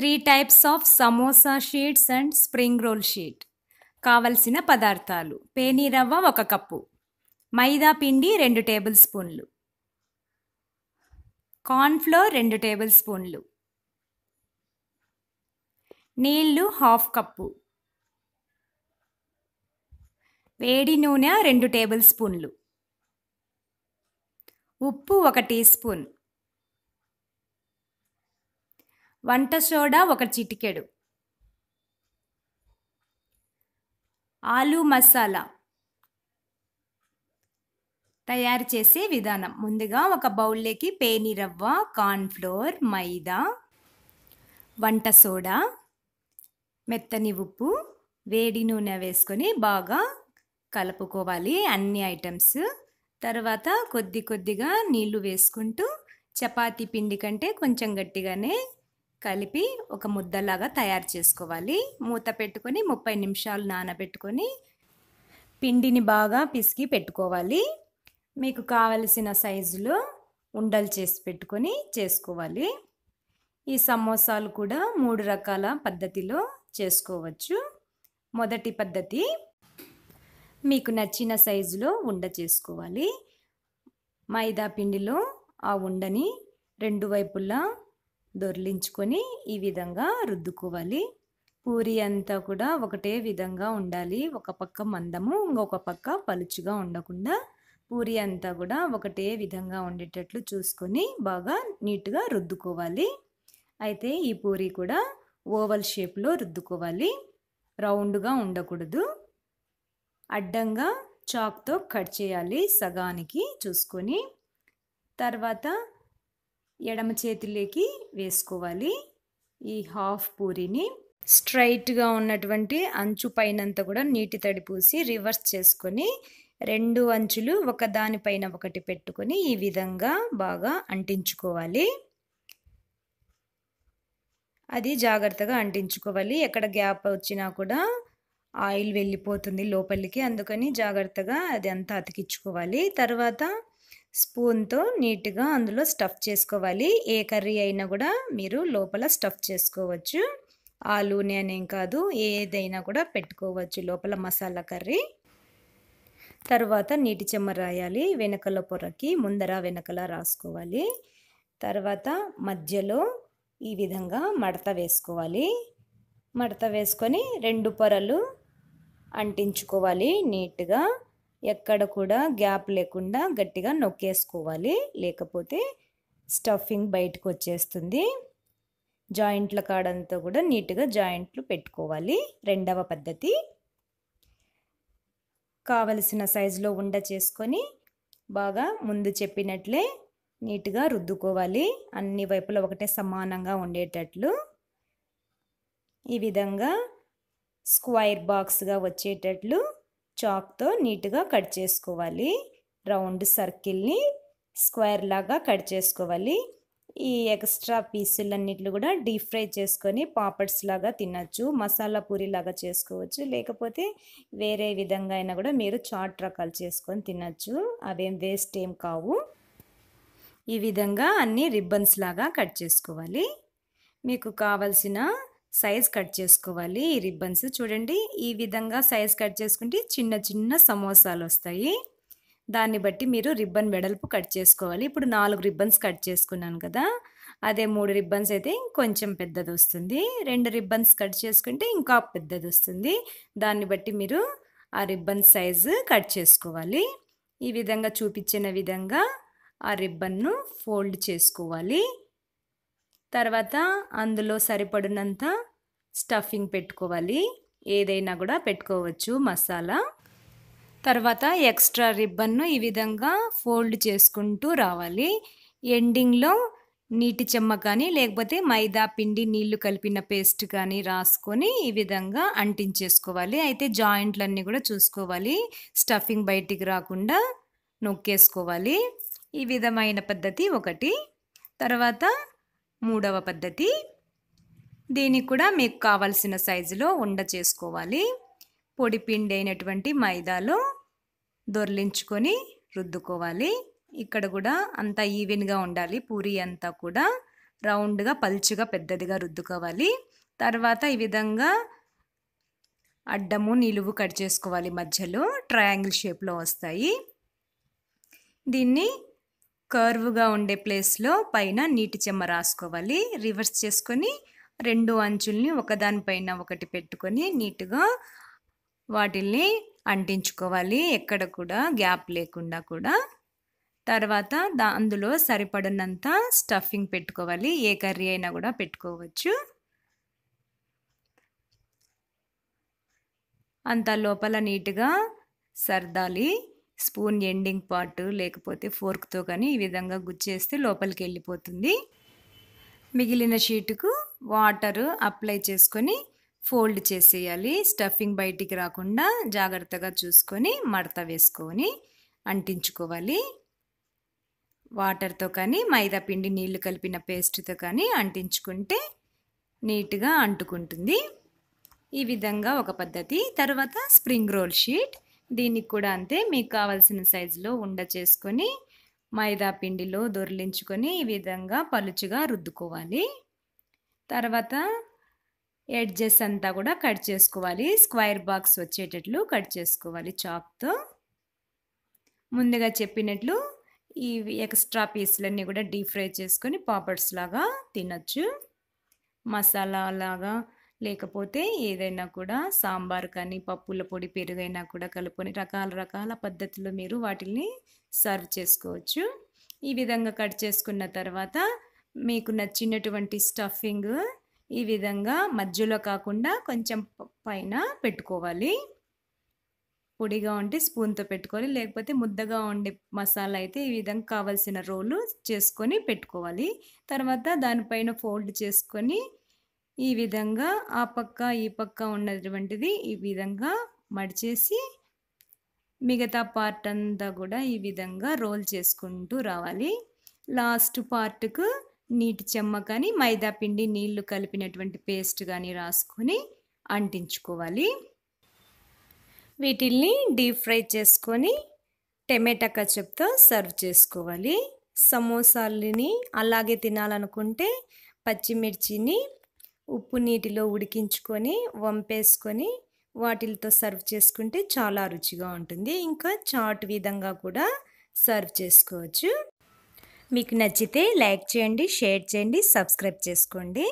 three types of samosa sheets and spring roll sheet కావలసిన పదార్థాలు పేనీరవ్వ ఒక కప్పు మైదా పిండి రెండు టేబుల్ స్పూన్లు కార్న్ఫ్లోర్ రెండు టేబుల్ స్పూన్లు నీళ్లు హాఫ్ కప్పు వేడి నూనె రెండు టేబుల్ స్పూన్లు ఉప్పు ఒక టీ స్పూన్ వంట సోడా ఒక చిటికెడు ఆలు మసాలా తయారు చేసే విధానం ముందుగా ఒక బౌల్లోకి పేనిరవ్వ కార్న్ఫ్లోర్ మైదా వంట సోడా మెత్తని ఉప్పు వేడి నూనె వేసుకొని బాగా కలుపుకోవాలి అన్ని ఐటమ్స్ తర్వాత కొద్ది కొద్దిగా నీళ్లు వేసుకుంటూ చపాతీ పిండి కంటే కొంచెం గట్టిగానే కలిపి ఒక ముద్దలాగా తయారు చేసుకోవాలి మూత పెట్టుకొని ముప్పై నిమిషాలు నానబెట్టుకొని పిండిని బాగా పిసికి పెట్టుకోవాలి మీకు కావలసిన సైజులో ఉండలు చేసి పెట్టుకొని చేసుకోవాలి ఈ సమోసాలు కూడా మూడు రకాల పద్ధతిలో చేసుకోవచ్చు మొదటి పద్ధతి మీకు నచ్చిన సైజులో ఉండ చేసుకోవాలి మైదా పిండిలో ఆ ఉండని రెండు వైపులా దొర్లించుకొని ఈ విధంగా రుద్దుకోవాలి పూరి అంతా కూడా ఒకటే విధంగా ఉండాలి ఒక పక్క మందము ఇంకొక పక్క పలుచుగా ఉండకుండా పూరి అంతా కూడా ఒకటే విధంగా ఉండేటట్లు చూసుకొని బాగా నీట్గా రుద్దుకోవాలి అయితే ఈ పూరి కూడా ఓవల్ షేప్లో రుద్దుకోవాలి రౌండ్గా ఉండకూడదు అడ్డంగా చాక్తో కట్ చేయాలి సగానికి చూసుకొని తర్వాత ఎడమ చేతిలోకి వేసుకోవాలి ఈ హాఫ్ పూరిని స్ట్రైట్గా ఉన్నటువంటి అంచు పైనంతా కూడా నీటి తడి పూసి రివర్స్ చేసుకొని రెండు అంచులు ఒకదానిపైన ఒకటి పెట్టుకొని ఈ విధంగా బాగా అంటించుకోవాలి అది జాగ్రత్తగా అంటించుకోవాలి ఎక్కడ గ్యాప్ వచ్చినా కూడా ఆయిల్ వెళ్ళిపోతుంది లోపలికి అందుకని జాగ్రత్తగా అది అంతా అతికించుకోవాలి తర్వాత స్పూన్తో నీట్గా అందులో స్టఫ్ చేసుకోవాలి ఏ కర్రీ అయినా కూడా మీరు లోపల స్టఫ్ చేసుకోవచ్చు ఆలూని అనేం కాదు ఏదైనా కూడా పెట్టుకోవచ్చు లోపల మసాలా కర్రీ తర్వాత నీటి చెమ్మ రాయాలి వెనకల పొరకి ముందర వెనకల రాసుకోవాలి తర్వాత మధ్యలో ఈ విధంగా మడత వేసుకోవాలి మడత వేసుకొని రెండు పొరలు అంటించుకోవాలి నీట్గా ఎక్కడ కూడా గ్యాప్ లేకుండా గట్టిగా నొక్కేసుకోవాలి లేకపోతే స్టఫింగ్ బయటకు వచ్చేస్తుంది జాయింట్ల కాడంతా కూడా నీట్గా జాయింట్లు పెట్టుకోవాలి రెండవ పద్ధతి కావలసిన సైజులో ఉండ చేసుకొని బాగా ముందు చెప్పినట్లే నీట్గా రుద్దుకోవాలి అన్ని వైపులా ఒకటే సమానంగా ఉండేటట్లు ఈ విధంగా స్క్వైర్ బాక్స్గా వచ్చేటట్లు చాక్తో నీట్గా కట్ చేసుకోవాలి రౌండ్ సర్కిల్ని స్క్వేర్ లాగా కట్ చేసుకోవాలి ఈ ఎక్స్ట్రా పీసులన్నిటిని కూడా డీప్ ఫ్రై చేసుకొని పాపడ్స్ లాగా తినచ్చు మసాలా పూరి లాగా చేసుకోవచ్చు లేకపోతే వేరే విధంగా అయినా కూడా మీరు చాట్ రకాలు చేసుకొని తినచ్చు అవేం వేస్ట్ ఏం కావు ఈ విధంగా అన్ని రిబ్బన్స్ లాగా కట్ చేసుకోవాలి మీకు కావలసిన సైజ్ కట్ చేసుకోవాలి ఈ రిబ్బన్స్ చూడండి ఈ విధంగా సైజ్ కట్ చేసుకుంటే చిన్న చిన్న సమోసాలు వస్తాయి దాన్ని బట్టి మీరు రిబ్బన్ వెడల్పు కట్ చేసుకోవాలి ఇప్పుడు నాలుగు రిబ్బన్స్ కట్ చేసుకున్నాను కదా అదే మూడు రిబ్బన్స్ అయితే కొంచెం పెద్దది వస్తుంది రెండు రిబ్బన్స్ కట్ చేసుకుంటే ఇంకా పెద్దది వస్తుంది దాన్ని బట్టి మీరు ఆ రిబ్బన్ సైజు కట్ చేసుకోవాలి ఈ విధంగా చూపించిన విధంగా ఆ రిబ్బన్ను ఫోల్డ్ చేసుకోవాలి తర్వాత అందులో సరిపడినంత స్టఫింగ్ పెట్టుకోవాలి ఏదైనా కూడా పెట్టుకోవచ్చు మసాలా తర్వాత ఎక్స్ట్రా రిబ్బన్ను ఈ విధంగా ఫోల్డ్ చేసుకుంటూ రావాలి ఎండింగ్లో నీటి చెమ్మ కానీ లేకపోతే మైదా పిండి నీళ్లు కలిపిన పేస్ట్ కానీ రాసుకొని ఈ విధంగా అంటించేసుకోవాలి అయితే జాయింట్లన్నీ కూడా చూసుకోవాలి స్టఫింగ్ బయటికి రాకుండా నొక్కేసుకోవాలి ఈ విధమైన పద్ధతి ఒకటి తర్వాత మూడవ పద్ధతి దీనికి కూడా మీకు కావలసిన సైజులో ఉండ చేసుకోవాలి పొడి పిండి అయినటువంటి మైదాలు దొర్లించుకొని రుద్దుకోవాలి ఇక్కడ కూడా అంతా ఈవెన్గా ఉండాలి పూరి అంతా కూడా రౌండ్గా పల్చుగా పెద్దదిగా రుద్దుకోవాలి తర్వాత ఈ విధంగా అడ్డము నిలువు కట్ చేసుకోవాలి మధ్యలో ట్రయాంగిల్ షేప్లో వస్తాయి దీన్ని కర్వ్గా ఉండే ప్లేస్లో పైన నీటి చెమ్మ రాసుకోవాలి రివర్స్ చేసుకొని రెండు అంచుల్ని ఒకదానిపైన ఒకటి పెట్టుకొని నీట్గా వాటిల్ని అంటించుకోవాలి ఎక్కడ కూడా గ్యాప్ లేకుండా కూడా తర్వాత దా అందులో సరిపడినంత స్టఫింగ్ పెట్టుకోవాలి ఏ కర్రీ అయినా కూడా పెట్టుకోవచ్చు అంత లోపల నీట్గా సర్దాలి స్పూన్ ఎండింగ్ పార్ట్ లేకపోతే ఫోర్క్తో కానీ ఈ విధంగా గుచ్చేస్తే లోపలికి వెళ్ళిపోతుంది మిగిలిన షీటుకు వాటర్ అప్లై చేసుకొని ఫోల్డ్ చేసేయాలి స్టఫింగ్ బయటికి రాకుండా జాగ్రత్తగా చూసుకొని మడత వేసుకొని అంటించుకోవాలి వాటర్తో కానీ మైదా పిండి నీళ్లు కలిపిన పేస్ట్తో కానీ అంటించుకుంటే నీట్గా అంటుకుంటుంది ఈ విధంగా ఒక పద్ధతి తర్వాత స్ప్రింగ్ రోల్ షీట్ దీనికి కూడా అంతే మీకు కావలసిన సైజులో ఉండ చేసుకొని మైదా పిండిలో దొరిలించుకొని ఈ విధంగా పలుచుగా రుద్దుకోవాలి తర్వాత ఎడ్జెస్ అంతా కూడా కట్ చేసుకోవాలి స్క్వైర్ బాక్స్ వచ్చేటట్లు కట్ చేసుకోవాలి చాక్తో ముందుగా చెప్పినట్లు ఈ ఎక్స్ట్రా పీసులన్నీ కూడా డీప్ ఫ్రై చేసుకొని పాపడ్స్ లాగా తినచ్చు మసాలా లాగా లేకపోతే ఏదైనా కూడా సాంబార్ కానీ పప్పుల పొడి పెరుగైనా కూడా కలుపుకొని రకాల రకాల పద్ధతిలో మీరు వాటిని సర్వ్ చేసుకోవచ్చు ఈ విధంగా కట్ చేసుకున్న తర్వాత మీకు నచ్చినటువంటి స్టఫింగ్ ఈ విధంగా మధ్యలో కాకుండా కొంచెం పైన పెట్టుకోవాలి పొడిగా ఉంటే స్పూన్తో పెట్టుకోవాలి లేకపోతే ముద్దగా ఉండే మసాలా అయితే ఈ విధంగా కావలసిన రోలు చేసుకొని పెట్టుకోవాలి తర్వాత దానిపైన ఫోల్డ్ చేసుకొని ఈ విధంగా ఆ పక్క ఈ పక్క ఉన్నటువంటిది ఈ విధంగా మడిచేసి మిగతా పార్ట్ అంతా కూడా ఈ విధంగా రోల్ చేసుకుంటూ రావాలి లాస్ట్ పార్ట్కు నీటి చెమ్మ కానీ మైదా పిండి నీళ్లు కలిపినటువంటి పేస్ట్ కానీ రాసుకొని అంటించుకోవాలి వీటిల్ని డీప్ ఫ్రై చేసుకొని టమాటా కచప్తో సర్వ్ చేసుకోవాలి సమోసాలని అలాగే తినాలనుకుంటే పచ్చిమిర్చిని ఉప్పు నీటిలో ఉడికించుకొని వంపేసుకొని వాటిలతో సర్వ్ చేసుకుంటే చాలా రుచిగా ఉంటుంది ఇంకా చాట్ విధంగా కూడా సర్వ్ చేసుకోవచ్చు మీకు నచ్చితే లైక్ చేయండి షేర్ చేయండి సబ్స్క్రైబ్ చేసుకోండి